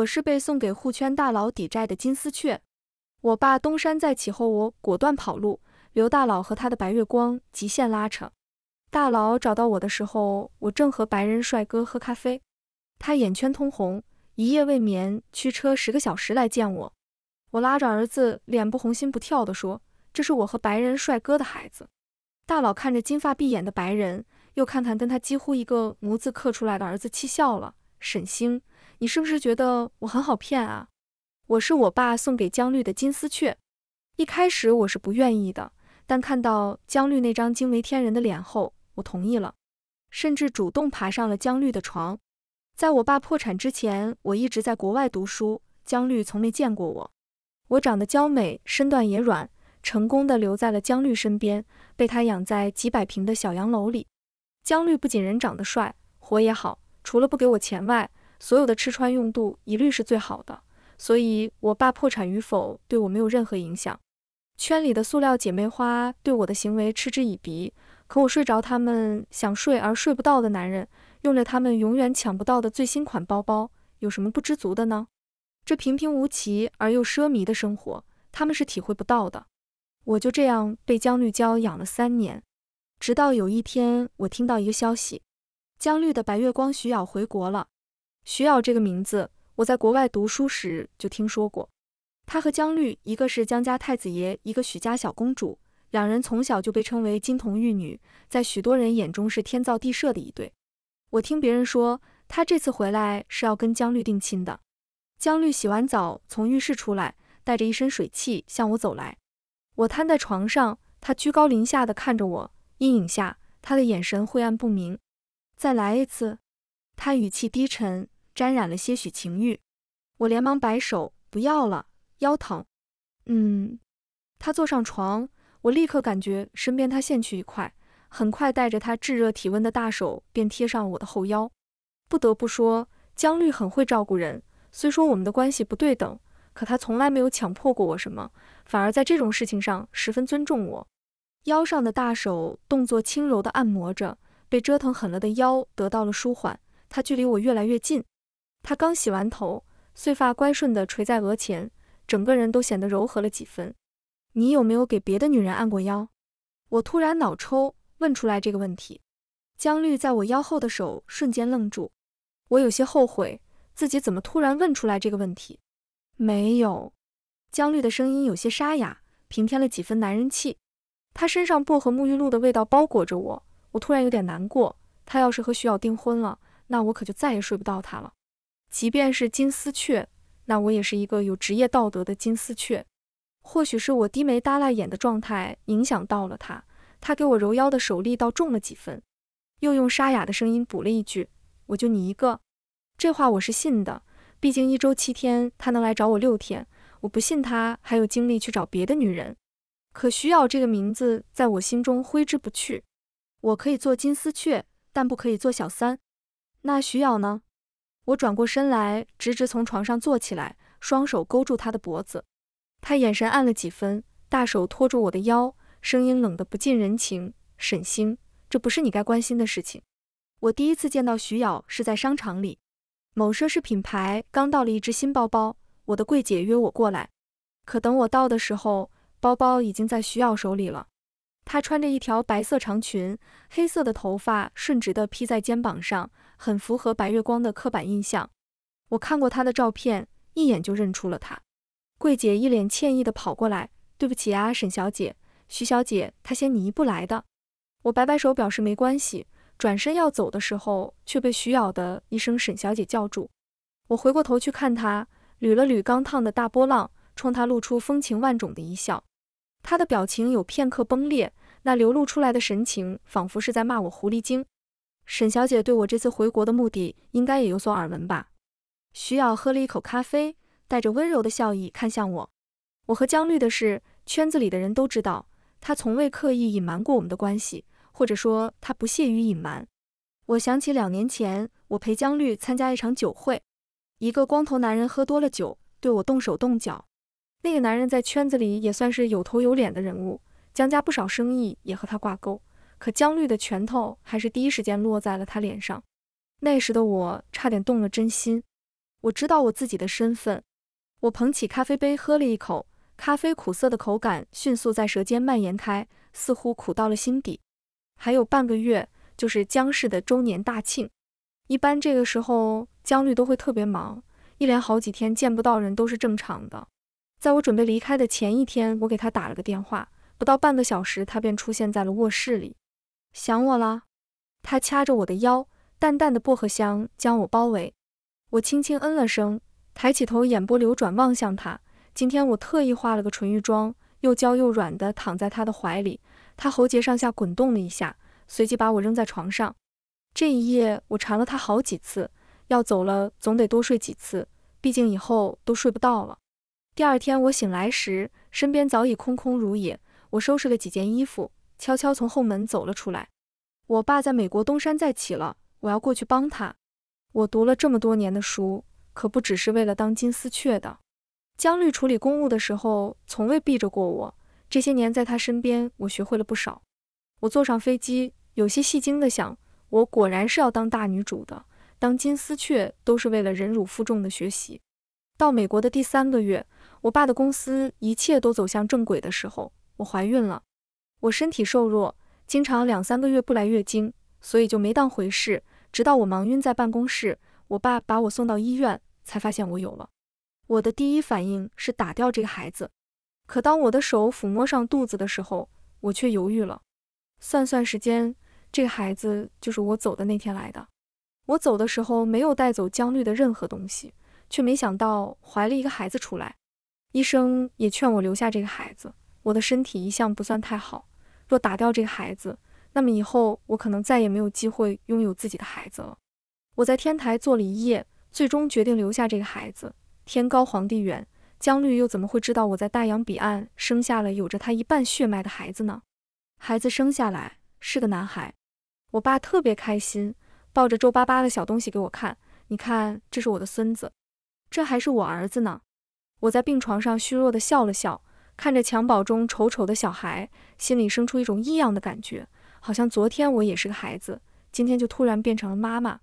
我是被送给护圈大佬抵债的金丝雀。我爸东山再起后，我果断跑路。刘大佬和他的白月光极限拉扯。大佬找到我的时候，我正和白人帅哥喝咖啡。他眼圈通红，一夜未眠，驱车十个小时来见我。我拉着儿子，脸不红心不跳地说：“这是我和白人帅哥的孩子。”大佬看着金发碧眼的白人，又看看跟他几乎一个模子刻出来的儿子，气笑了。沈星。你是不是觉得我很好骗啊？我是我爸送给姜绿的金丝雀。一开始我是不愿意的，但看到姜绿那张惊为天人的脸后，我同意了，甚至主动爬上了姜绿的床。在我爸破产之前，我一直在国外读书，姜绿从没见过我。我长得娇美，身段也软，成功的留在了姜绿身边，被他养在几百平的小洋楼里。姜绿不仅人长得帅，活也好，除了不给我钱外，所有的吃穿用度一律是最好的，所以我爸破产与否对我没有任何影响。圈里的塑料姐妹花对我的行为嗤之以鼻，可我睡着他们想睡而睡不到的男人，用着他们永远抢不到的最新款包包，有什么不知足的呢？这平平无奇而又奢靡的生活，他们是体会不到的。我就这样被姜绿娇养了三年，直到有一天，我听到一个消息，姜绿的白月光徐瑶回国了。徐瑶这个名字，我在国外读书时就听说过。她和江绿，一个是江家太子爷，一个许家小公主，两人从小就被称为金童玉女，在许多人眼中是天造地设的一对。我听别人说，她这次回来是要跟江绿定亲的。江绿洗完澡从浴室出来，带着一身水气向我走来。我瘫在床上，他居高临下的看着我，阴影下他的眼神晦暗不明。再来一次。他语气低沉。沾染了些许情欲，我连忙摆手，不要了，腰疼。嗯，他坐上床，我立刻感觉身边他陷去一块，很快带着他炙热体温的大手便贴上了我的后腰。不得不说，江绿很会照顾人，虽说我们的关系不对等，可他从来没有强迫过我什么，反而在这种事情上十分尊重我。腰上的大手动作轻柔的按摩着，被折腾狠了的腰得到了舒缓。他距离我越来越近。他刚洗完头，碎发乖顺地垂在额前，整个人都显得柔和了几分。你有没有给别的女人按过腰？我突然脑抽，问出来这个问题。姜绿在我腰后的手瞬间愣住，我有些后悔自己怎么突然问出来这个问题。没有。姜绿的声音有些沙哑，平添了几分男人气。他身上薄荷沐浴露的味道包裹着我，我突然有点难过。他要是和徐瑶订婚了，那我可就再也睡不到他了。即便是金丝雀，那我也是一个有职业道德的金丝雀。或许是我低眉耷拉眼的状态影响到了他，他给我揉腰的手力道重了几分，又用沙哑的声音补了一句：“我就你一个。”这话我是信的，毕竟一周七天，他能来找我六天，我不信他还有精力去找别的女人。可徐耀这个名字在我心中挥之不去。我可以做金丝雀，但不可以做小三。那徐耀呢？我转过身来，直直从床上坐起来，双手勾住他的脖子。他眼神暗了几分，大手托住我的腰，声音冷得不近人情：“沈星，这不是你该关心的事情。”我第一次见到徐瑶是在商场里，某奢侈品牌刚到了一只新包包，我的柜姐约我过来，可等我到的时候，包包已经在徐瑶手里了。她穿着一条白色长裙，黑色的头发顺直的披在肩膀上。很符合白月光的刻板印象，我看过他的照片，一眼就认出了他。柜姐一脸歉意的跑过来，对不起啊，沈小姐，徐小姐，他先你一步来的。我摆摆手表示没关系，转身要走的时候，却被徐咬的一声沈小姐叫住。我回过头去看他，捋了捋刚烫的大波浪，冲他露出风情万种的一笑。他的表情有片刻崩裂，那流露出来的神情，仿佛是在骂我狐狸精。沈小姐对我这次回国的目的，应该也有所耳闻吧？徐瑶喝了一口咖啡，带着温柔的笑意看向我。我和江绿的事，圈子里的人都知道，他从未刻意隐瞒过我们的关系，或者说他不屑于隐瞒。我想起两年前，我陪江绿参加一场酒会，一个光头男人喝多了酒，对我动手动脚。那个男人在圈子里也算是有头有脸的人物，江家不少生意也和他挂钩。可姜绿的拳头还是第一时间落在了他脸上。那时的我差点动了真心。我知道我自己的身份。我捧起咖啡杯喝了一口，咖啡苦涩的口感迅速在舌尖蔓延开，似乎苦到了心底。还有半个月就是姜氏的周年大庆。一般这个时候姜绿都会特别忙，一连好几天见不到人都是正常的。在我准备离开的前一天，我给他打了个电话，不到半个小时他便出现在了卧室里。想我了，他掐着我的腰，淡淡的薄荷香将我包围。我轻轻嗯了声，抬起头，眼波流转望向他。今天我特意化了个纯欲妆，又娇又软的躺在他的怀里。他喉结上下滚动了一下，随即把我扔在床上。这一夜我缠了他好几次，要走了总得多睡几次，毕竟以后都睡不到了。第二天我醒来时，身边早已空空如也。我收拾了几件衣服。悄悄从后门走了出来。我爸在美国东山再起了，我要过去帮他。我读了这么多年的书，可不只是为了当金丝雀的。江律处理公务的时候，从未避着过我。这些年在他身边，我学会了不少。我坐上飞机，有些戏精的想，我果然是要当大女主的。当金丝雀都是为了忍辱负重的学习。到美国的第三个月，我爸的公司一切都走向正轨的时候，我怀孕了。我身体瘦弱，经常两三个月不来月经，所以就没当回事。直到我忙晕在办公室，我爸把我送到医院，才发现我有了。我的第一反应是打掉这个孩子，可当我的手抚摸上肚子的时候，我却犹豫了。算算时间，这个孩子就是我走的那天来的。我走的时候没有带走姜绿的任何东西，却没想到怀了一个孩子出来。医生也劝我留下这个孩子。我的身体一向不算太好，若打掉这个孩子，那么以后我可能再也没有机会拥有自己的孩子了。我在天台坐了一夜，最终决定留下这个孩子。天高皇帝远，江绿又怎么会知道我在大洋彼岸生下了有着他一半血脉的孩子呢？孩子生下来是个男孩，我爸特别开心，抱着皱巴巴的小东西给我看。你看，这是我的孙子，这还是我儿子呢。我在病床上虚弱地笑了笑。看着襁褓中丑丑的小孩，心里生出一种异样的感觉，好像昨天我也是个孩子，今天就突然变成了妈妈。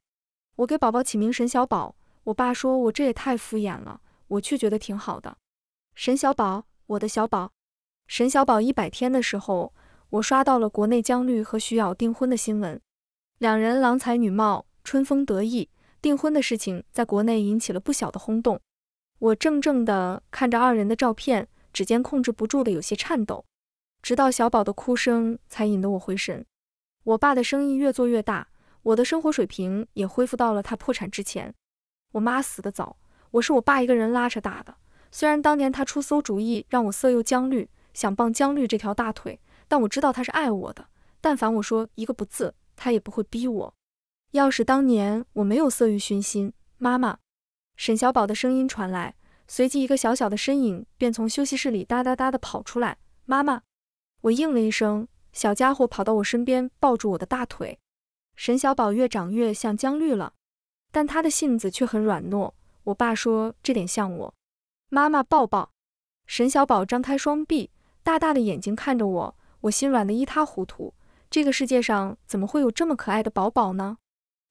我给宝宝起名沈小宝，我爸说我这也太敷衍了，我却觉得挺好的。沈小宝，我的小宝。沈小宝一百天的时候，我刷到了国内姜绿和徐瑶订婚的新闻，两人郎才女貌，春风得意，订婚的事情在国内引起了不小的轰动。我怔怔地看着二人的照片。指尖控制不住的有些颤抖，直到小宝的哭声才引得我回神。我爸的生意越做越大，我的生活水平也恢复到了他破产之前。我妈死得早，我是我爸一个人拉扯大的。虽然当年他出馊主意让我色诱江绿，想傍江绿这条大腿，但我知道他是爱我的。但凡我说一个不字，他也不会逼我。要是当年我没有色欲熏心，妈妈，沈小宝的声音传来。随即，一个小小的身影便从休息室里哒哒哒地跑出来。妈妈，我应了一声。小家伙跑到我身边，抱住我的大腿。沈小宝越长越像江绿了，但他的性子却很软糯。我爸说这点像我。妈妈抱抱。沈小宝张开双臂，大大的眼睛看着我，我心软得一塌糊涂。这个世界上怎么会有这么可爱的宝宝呢？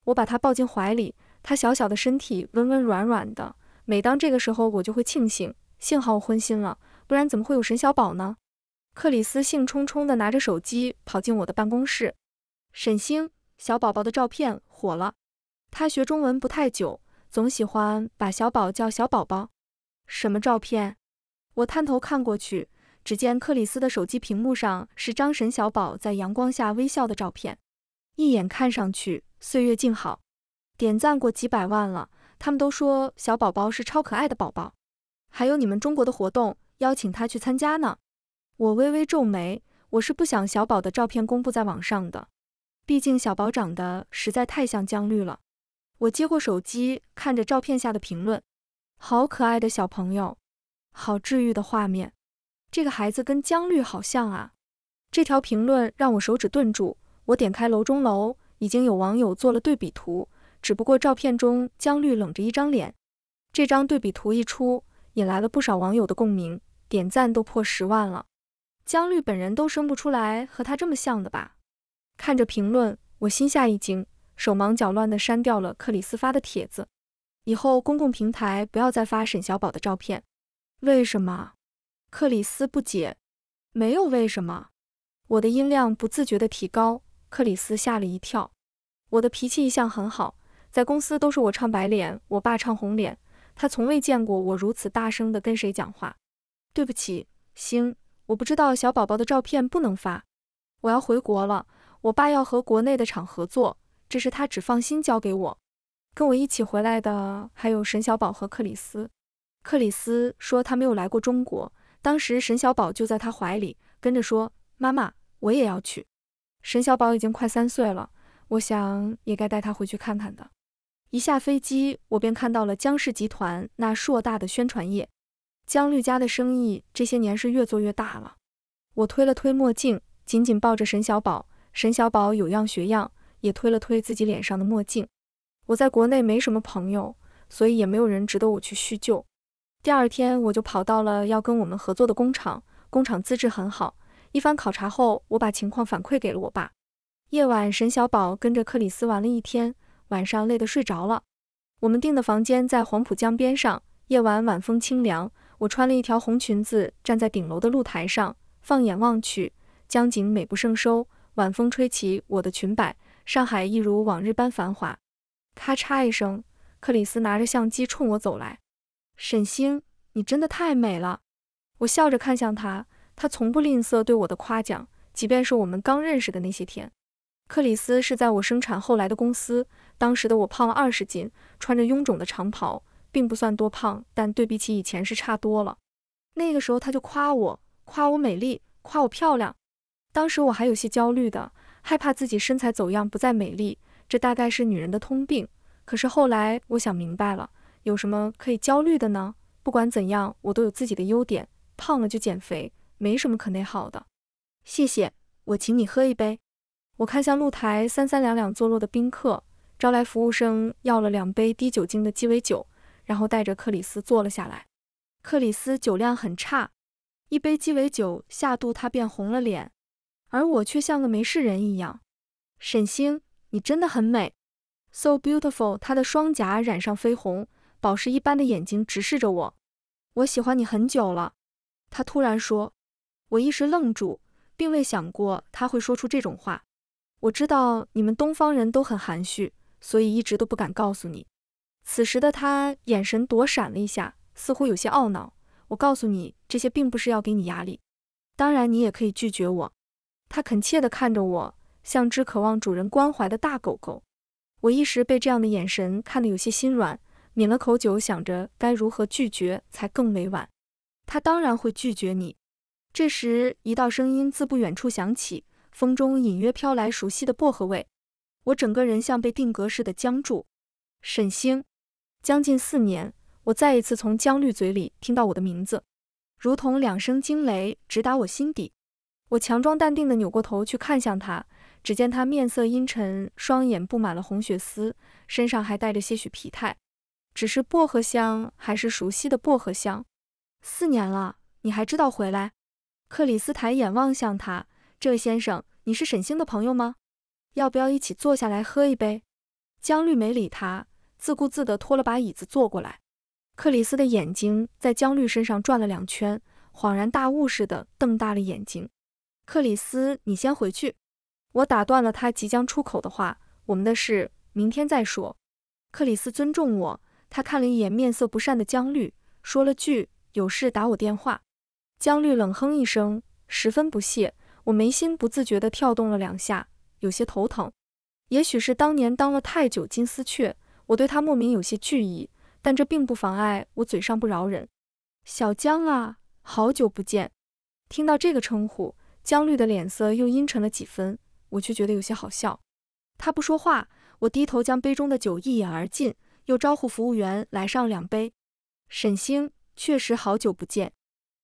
我把他抱进怀里，他小小的身体温温软软的。每当这个时候，我就会庆幸，幸好我婚心了，不然怎么会有沈小宝呢？克里斯兴冲冲地拿着手机跑进我的办公室，沈星小宝宝的照片火了，他学中文不太久，总喜欢把小宝叫小宝宝。什么照片？我探头看过去，只见克里斯的手机屏幕上是张沈小宝在阳光下微笑的照片，一眼看上去岁月静好，点赞过几百万了。他们都说小宝宝是超可爱的宝宝，还有你们中国的活动邀请他去参加呢。我微微皱眉，我是不想小宝的照片公布在网上的，毕竟小宝长得实在太像姜绿了。我接过手机，看着照片下的评论，好可爱的小朋友，好治愈的画面。这个孩子跟姜绿好像啊。这条评论让我手指顿住，我点开楼中楼，已经有网友做了对比图。只不过照片中江绿冷着一张脸，这张对比图一出，引来了不少网友的共鸣，点赞都破十万了。江绿本人都生不出来和他这么像的吧？看着评论，我心下一惊，手忙脚乱地删掉了克里斯发的帖子。以后公共平台不要再发沈小宝的照片，为什么？克里斯不解。没有为什么。我的音量不自觉地提高，克里斯吓了一跳。我的脾气一向很好。在公司都是我唱白脸，我爸唱红脸。他从未见过我如此大声地跟谁讲话。对不起，星，我不知道小宝宝的照片不能发。我要回国了，我爸要和国内的厂合作，这是他只放心交给我。跟我一起回来的还有沈小宝和克里斯。克里斯说他没有来过中国，当时沈小宝就在他怀里，跟着说：“妈妈，我也要去。”沈小宝已经快三岁了，我想也该带他回去看看的。一下飞机，我便看到了江氏集团那硕大的宣传页。江律家的生意这些年是越做越大了。我推了推墨镜，紧紧抱着沈小宝。沈小宝有样学样，也推了推自己脸上的墨镜。我在国内没什么朋友，所以也没有人值得我去叙旧。第二天，我就跑到了要跟我们合作的工厂。工厂资质很好，一番考察后，我把情况反馈给了我爸。夜晚，沈小宝跟着克里斯玩了一天。晚上累得睡着了。我们订的房间在黄浦江边上，夜晚晚风清凉。我穿了一条红裙子，站在顶楼的露台上，放眼望去，江景美不胜收。晚风吹起我的裙摆，上海一如往日般繁华。咔嚓一声，克里斯拿着相机冲我走来：“沈星，你真的太美了。”我笑着看向他，他从不吝啬对我的夸奖，即便是我们刚认识的那些天。克里斯是在我生产后来的公司。当时的我胖了二十斤，穿着臃肿的长袍，并不算多胖，但对比起以前是差多了。那个时候他就夸我，夸我美丽，夸我漂亮。当时我还有些焦虑的，害怕自己身材走样，不再美丽。这大概是女人的通病。可是后来我想明白了，有什么可以焦虑的呢？不管怎样，我都有自己的优点。胖了就减肥，没什么可内耗的。谢谢，我请你喝一杯。我看向露台三三两两坐落的宾客。招来服务生，要了两杯低酒精的鸡尾酒，然后带着克里斯坐了下来。克里斯酒量很差，一杯鸡尾酒下肚，他变红了脸，而我却像个没事人一样。沈星，你真的很美，so beautiful。他的双颊染上绯红，宝石一般的眼睛直视着我。我喜欢你很久了，他突然说。我一时愣住，并未想过他会说出这种话。我知道你们东方人都很含蓄。所以一直都不敢告诉你。此时的他眼神躲闪了一下，似乎有些懊恼。我告诉你这些，并不是要给你压力。当然，你也可以拒绝我。他恳切地看着我，像只渴望主人关怀的大狗狗。我一时被这样的眼神看得有些心软，抿了口酒，想着该如何拒绝才更委婉。他当然会拒绝你。这时，一道声音自不远处响起，风中隐约飘来熟悉的薄荷味。我整个人像被定格似的僵住。沈星，将近四年，我再一次从江绿嘴里听到我的名字，如同两声惊雷，直达我心底。我强装淡定的扭过头去看向他，只见他面色阴沉，双眼布满了红血丝，身上还带着些许疲态。只是薄荷香，还是熟悉的薄荷香。四年了，你还知道回来？克里斯抬眼望向他，这位先生，你是沈星的朋友吗？要不要一起坐下来喝一杯？江绿没理他，自顾自地拖了把椅子坐过来。克里斯的眼睛在江绿身上转了两圈，恍然大悟似的瞪大了眼睛。克里斯，你先回去。我打断了他即将出口的话。我们的事明天再说。克里斯尊重我，他看了一眼面色不善的江绿，说了句：“有事打我电话。”江绿冷哼一声，十分不屑。我眉心不自觉地跳动了两下。有些头疼，也许是当年当了太久金丝雀，我对他莫名有些惧意，但这并不妨碍我嘴上不饶人。小江啊，好久不见！听到这个称呼，江绿的脸色又阴沉了几分，我却觉得有些好笑。他不说话，我低头将杯中的酒一饮而尽，又招呼服务员来上两杯。沈星，确实好久不见。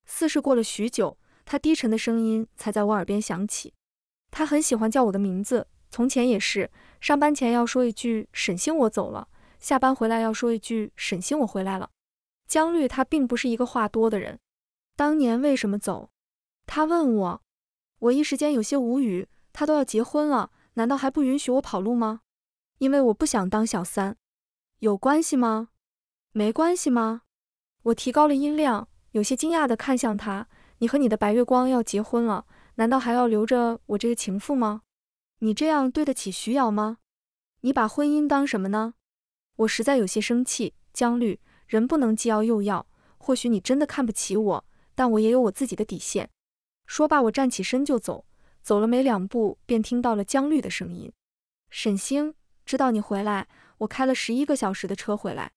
似是过了许久，他低沉的声音才在我耳边响起。他很喜欢叫我的名字，从前也是。上班前要说一句“沈星，我走了”，下班回来要说一句“沈星，我回来了”。江律，他并不是一个话多的人。当年为什么走？他问我，我一时间有些无语。他都要结婚了，难道还不允许我跑路吗？因为我不想当小三，有关系吗？没关系吗？我提高了音量，有些惊讶地看向他：“你和你的白月光要结婚了。”难道还要留着我这个情妇吗？你这样对得起徐瑶吗？你把婚姻当什么呢？我实在有些生气。江绿，人不能既要又要。或许你真的看不起我，但我也有我自己的底线。说罢，我站起身就走。走了没两步，便听到了江绿的声音：“沈星，知道你回来，我开了十一个小时的车回来。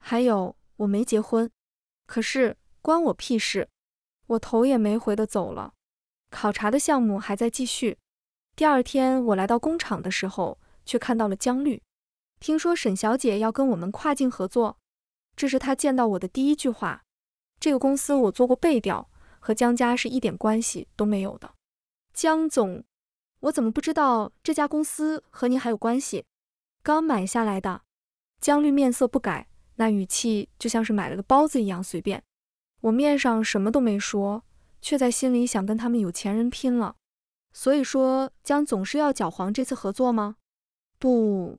还有，我没结婚，可是关我屁事。”我头也没回的走了。考察的项目还在继续。第二天，我来到工厂的时候，却看到了江绿。听说沈小姐要跟我们跨境合作，这是她见到我的第一句话。这个公司我做过背调，和江家是一点关系都没有的。江总，我怎么不知道这家公司和您还有关系？刚买下来的。江绿面色不改，那语气就像是买了个包子一样随便。我面上什么都没说。却在心里想跟他们有钱人拼了，所以说江总是要搅黄这次合作吗？不，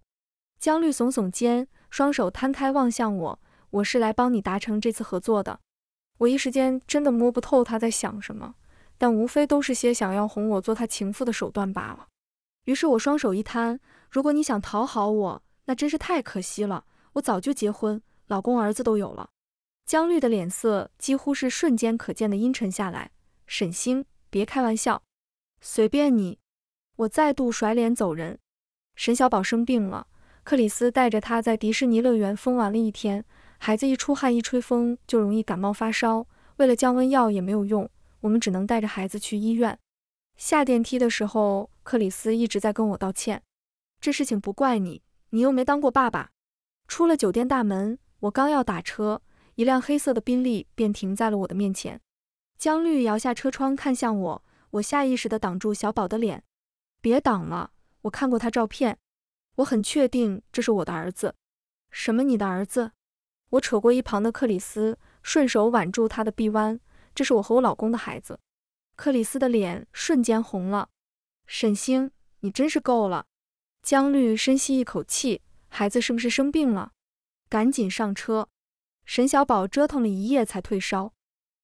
江绿耸耸肩，双手摊开望向我，我是来帮你达成这次合作的。我一时间真的摸不透他在想什么，但无非都是些想要哄我做他情妇的手段罢了。于是我双手一摊，如果你想讨好我，那真是太可惜了，我早就结婚，老公儿子都有了。江绿的脸色几乎是瞬间可见的阴沉下来。沈星，别开玩笑，随便你。我再度甩脸走人。沈小宝生病了，克里斯带着他在迪士尼乐园疯玩了一天，孩子一出汗一吹风就容易感冒发烧，为了降温药也没有用，我们只能带着孩子去医院。下电梯的时候，克里斯一直在跟我道歉，这事情不怪你，你又没当过爸爸。出了酒店大门，我刚要打车。一辆黑色的宾利便停在了我的面前，江绿摇下车窗看向我，我下意识地挡住小宝的脸，别挡了，我看过他照片，我很确定这是我的儿子。什么？你的儿子？我扯过一旁的克里斯，顺手挽住他的臂弯，这是我和我老公的孩子。克里斯的脸瞬间红了。沈星，你真是够了。江绿深吸一口气，孩子是不是生病了？赶紧上车。沈小宝折腾了一夜才退烧。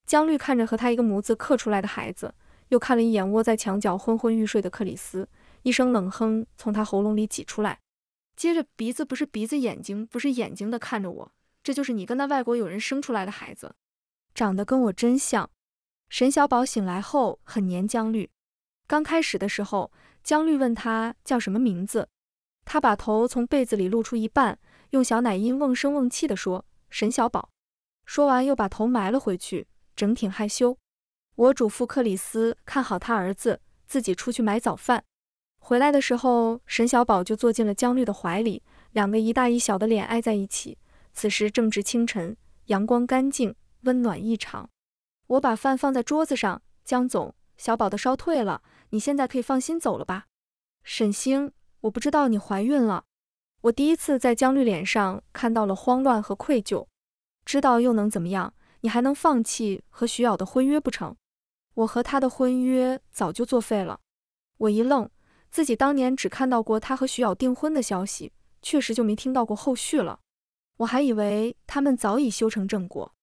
江绿看着和他一个模子刻出来的孩子，又看了一眼窝在墙角昏昏欲睡的克里斯，一声冷哼从他喉咙里挤出来。接着鼻子不是鼻子，眼睛不是眼睛的看着我，这就是你跟那外国友人生出来的孩子，长得跟我真像。沈小宝醒来后很黏江绿。刚开始的时候，江绿问他叫什么名字，他把头从被子里露出一半，用小奶音瓮声瓮气的说。沈小宝，说完又把头埋了回去，整挺害羞。我嘱咐克里斯看好他儿子，自己出去买早饭。回来的时候，沈小宝就坐进了江绿的怀里，两个一大一小的脸挨在一起。此时正值清晨，阳光干净温暖异常。我把饭放在桌子上，江总，小宝的烧退了，你现在可以放心走了吧？沈星，我不知道你怀孕了。我第一次在姜绿脸上看到了慌乱和愧疚，知道又能怎么样？你还能放弃和徐瑶的婚约不成？我和他的婚约早就作废了。我一愣，自己当年只看到过他和徐瑶订婚的消息，确实就没听到过后续了。我还以为他们早已修成正果。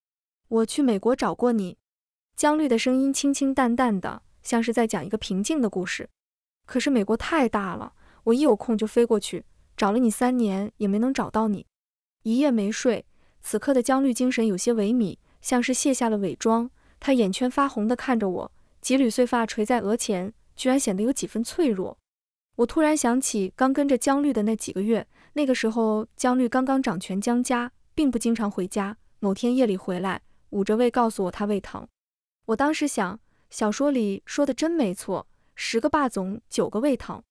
我去美国找过你，姜绿的声音清清淡淡的，像是在讲一个平静的故事。可是美国太大了，我一有空就飞过去。找了你三年也没能找到你，一夜没睡。此刻的江绿精神有些萎靡，像是卸下了伪装。他眼圈发红地看着我，几缕碎发垂在额前，居然显得有几分脆弱。我突然想起刚跟着江绿的那几个月，那个时候江绿刚刚掌权，江家并不经常回家。某天夜里回来，捂着胃告诉我他胃疼。我当时想，小说里说的真没错，十个霸总九个胃疼。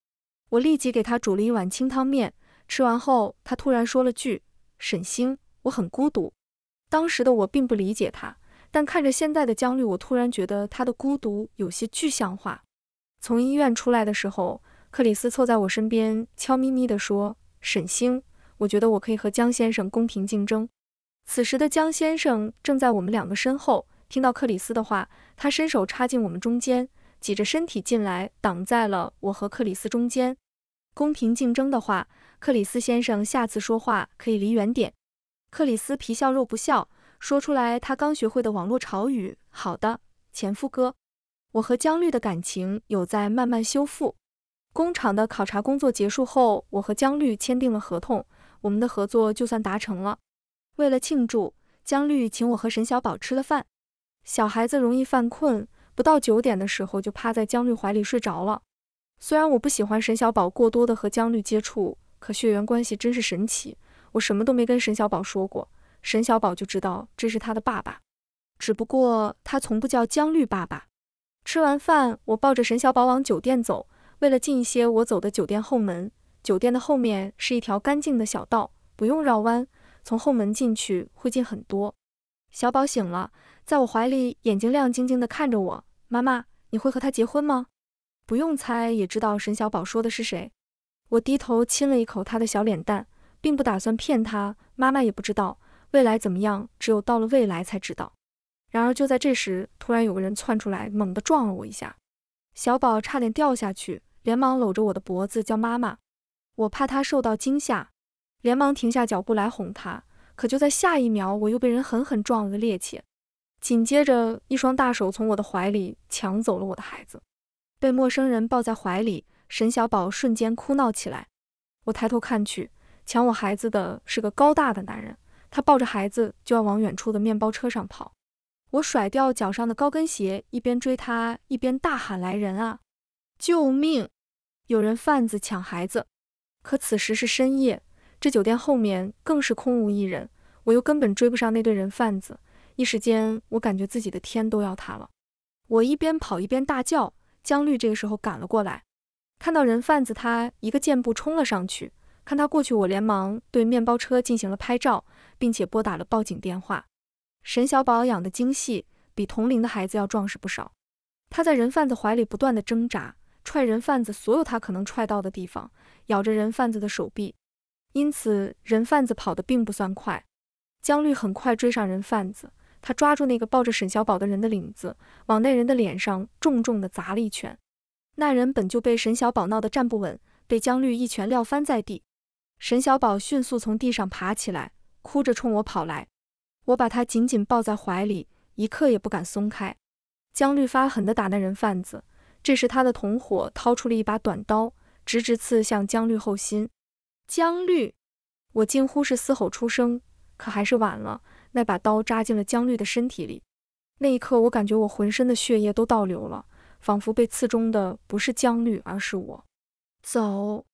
我立即给他煮了一碗清汤面，吃完后他突然说了句：“沈星，我很孤独。”当时的我并不理解他，但看着现在的姜律，我突然觉得他的孤独有些具象化。从医院出来的时候，克里斯凑在我身边悄咪咪地说：“沈星，我觉得我可以和江先生公平竞争。”此时的江先生正在我们两个身后，听到克里斯的话，他伸手插进我们中间，挤着身体进来，挡在了我和克里斯中间。公平竞争的话，克里斯先生，下次说话可以离远点。克里斯皮笑肉不笑，说出来他刚学会的网络潮语。好的，前夫哥，我和姜绿的感情有在慢慢修复。工厂的考察工作结束后，我和姜绿签订了合同，我们的合作就算达成了。为了庆祝，姜绿请我和沈小宝吃了饭。小孩子容易犯困，不到九点的时候就趴在姜绿怀里睡着了。虽然我不喜欢沈小宝过多的和江绿接触，可血缘关系真是神奇。我什么都没跟沈小宝说过，沈小宝就知道这是他的爸爸。只不过他从不叫江绿爸爸。吃完饭，我抱着沈小宝往酒店走。为了近一些，我走的酒店后门。酒店的后面是一条干净的小道，不用绕弯，从后门进去会近很多。小宝醒了，在我怀里，眼睛亮晶晶的看着我。妈妈，你会和他结婚吗？不用猜也知道沈小宝说的是谁，我低头亲了一口他的小脸蛋，并不打算骗他。妈妈也不知道未来怎么样，只有到了未来才知道。然而就在这时，突然有个人窜出来，猛地撞了我一下，小宝差点掉下去，连忙搂着我的脖子叫妈妈。我怕他受到惊吓，连忙停下脚步来哄他。可就在下一秒，我又被人狠狠撞了个趔趄，紧接着一双大手从我的怀里抢走了我的孩子。被陌生人抱在怀里，沈小宝瞬间哭闹起来。我抬头看去，抢我孩子的是个高大的男人，他抱着孩子就要往远处的面包车上跑。我甩掉脚上的高跟鞋，一边追他，一边大喊：“来人啊！救命！有人贩子抢孩子！”可此时是深夜，这酒店后面更是空无一人，我又根本追不上那对人贩子。一时间，我感觉自己的天都要塌了。我一边跑一边大叫。姜绿这个时候赶了过来，看到人贩子，他一个箭步冲了上去。看他过去，我连忙对面包车进行了拍照，并且拨打了报警电话。沈小宝养的精细，比同龄的孩子要壮实不少。他在人贩子怀里不断的挣扎，踹人贩子所有他可能踹到的地方，咬着人贩子的手臂。因此，人贩子跑得并不算快。姜绿很快追上人贩子。他抓住那个抱着沈小宝的人的领子，往那人的脸上重重地砸了一拳。那人本就被沈小宝闹得站不稳，被江绿一拳撂翻在地。沈小宝迅速从地上爬起来，哭着冲我跑来。我把他紧紧抱在怀里，一刻也不敢松开。江绿发狠地打那人贩子，这时他的同伙掏出了一把短刀，直直刺向江绿后心。江绿，我近乎是嘶吼出声，可还是晚了。那把刀扎进了江绿的身体里，那一刻，我感觉我浑身的血液都倒流了，仿佛被刺中的不是江绿，而是我。走，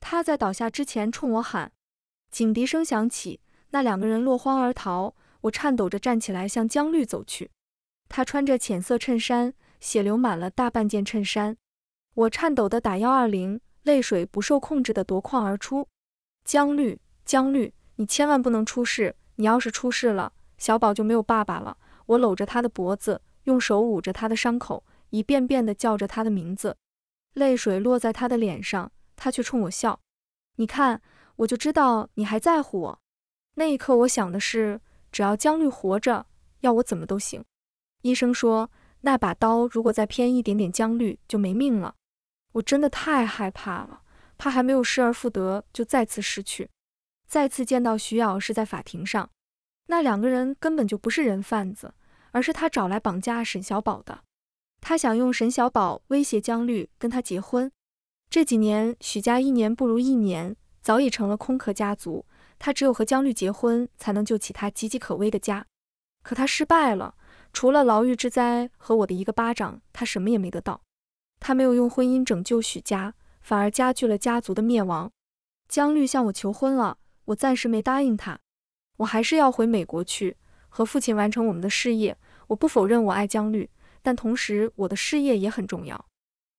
他在倒下之前冲我喊。警笛声响起，那两个人落荒而逃。我颤抖着站起来，向江绿走去。他穿着浅色衬衫，血流满了大半件衬衫。我颤抖地打幺二零，泪水不受控制地夺眶而出。江绿，江绿，你千万不能出事！你要是出事了，小宝就没有爸爸了。我搂着他的脖子，用手捂着他的伤口，一遍遍地叫着他的名字，泪水落在他的脸上，他却冲我笑。你看，我就知道你还在乎我。那一刻，我想的是，只要江绿活着，要我怎么都行。医生说，那把刀如果再偏一点点，江绿就没命了。我真的太害怕了，怕还没有失而复得，就再次失去。再次见到徐瑶是在法庭上，那两个人根本就不是人贩子，而是他找来绑架沈小宝的。他想用沈小宝威胁江绿跟他结婚。这几年，许家一年不如一年，早已成了空壳家族。他只有和江绿结婚，才能救起他岌岌可危的家。可他失败了，除了牢狱之灾和我的一个巴掌，他什么也没得到。他没有用婚姻拯救许家，反而加剧了家族的灭亡。江绿向我求婚了。我暂时没答应他，我还是要回美国去和父亲完成我们的事业。我不否认我爱江绿，但同时我的事业也很重要。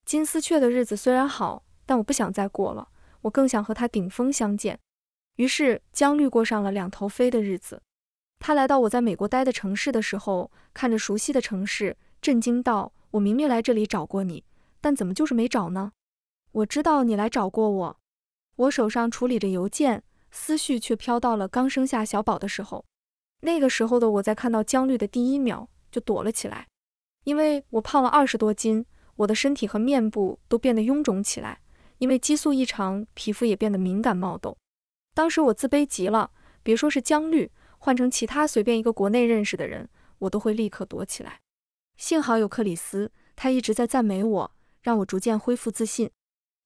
金丝雀的日子虽然好，但我不想再过了。我更想和他顶峰相见。于是江绿过上了两头飞的日子。他来到我在美国待的城市的时候，看着熟悉的城市，震惊道：“我明明来这里找过你，但怎么就是没找呢？”我知道你来找过我，我手上处理着邮件。思绪却飘到了刚生下小宝的时候，那个时候的我在看到姜绿的第一秒就躲了起来，因为我胖了二十多斤，我的身体和面部都变得臃肿起来，因为激素异常，皮肤也变得敏感冒痘。当时我自卑极了，别说是姜绿，换成其他随便一个国内认识的人，我都会立刻躲起来。幸好有克里斯，他一直在赞美我，让我逐渐恢复自信。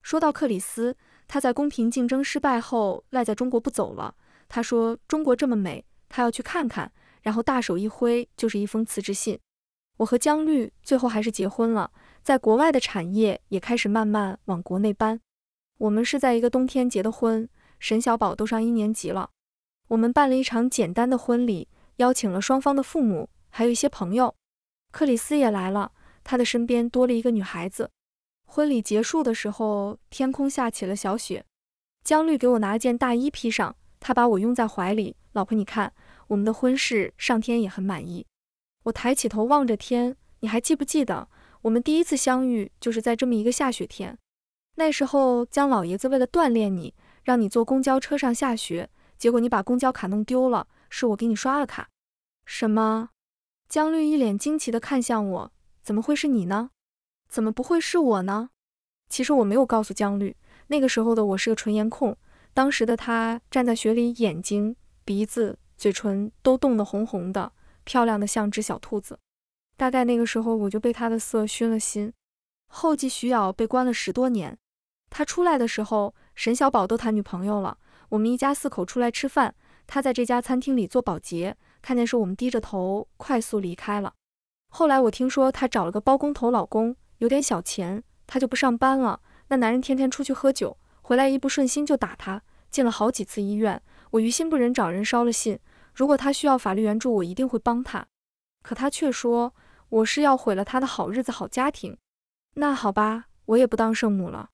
说到克里斯。他在公平竞争失败后，赖在中国不走了。他说：“中国这么美，他要去看看。”然后大手一挥，就是一封辞职信。我和姜绿最后还是结婚了，在国外的产业也开始慢慢往国内搬。我们是在一个冬天结的婚，沈小宝都上一年级了。我们办了一场简单的婚礼，邀请了双方的父母，还有一些朋友。克里斯也来了，他的身边多了一个女孩子。婚礼结束的时候，天空下起了小雪。江绿给我拿件大衣披上，他把我拥在怀里。老婆，你看，我们的婚事上天也很满意。我抬起头望着天，你还记不记得，我们第一次相遇就是在这么一个下雪天。那时候江老爷子为了锻炼你，让你坐公交车上下学，结果你把公交卡弄丢了，是我给你刷了卡。什么？江绿一脸惊奇的看向我，怎么会是你呢？怎么不会是我呢？其实我没有告诉姜绿，那个时候的我是个纯颜控。当时的她站在雪里，眼睛、鼻子、嘴唇都冻得红红的，漂亮的像只小兔子。大概那个时候我就被她的色熏了心。后继徐晓被关了十多年，他出来的时候，沈小宝都谈女朋友了。我们一家四口出来吃饭，他在这家餐厅里做保洁，看见是我们低着头快速离开了。后来我听说他找了个包工头老公。有点小钱，他就不上班了。那男人天天出去喝酒，回来一不顺心就打他，进了好几次医院。我于心不忍，找人捎了信。如果他需要法律援助，我一定会帮他。可他却说我是要毁了他的好日子、好家庭。那好吧，我也不当圣母了。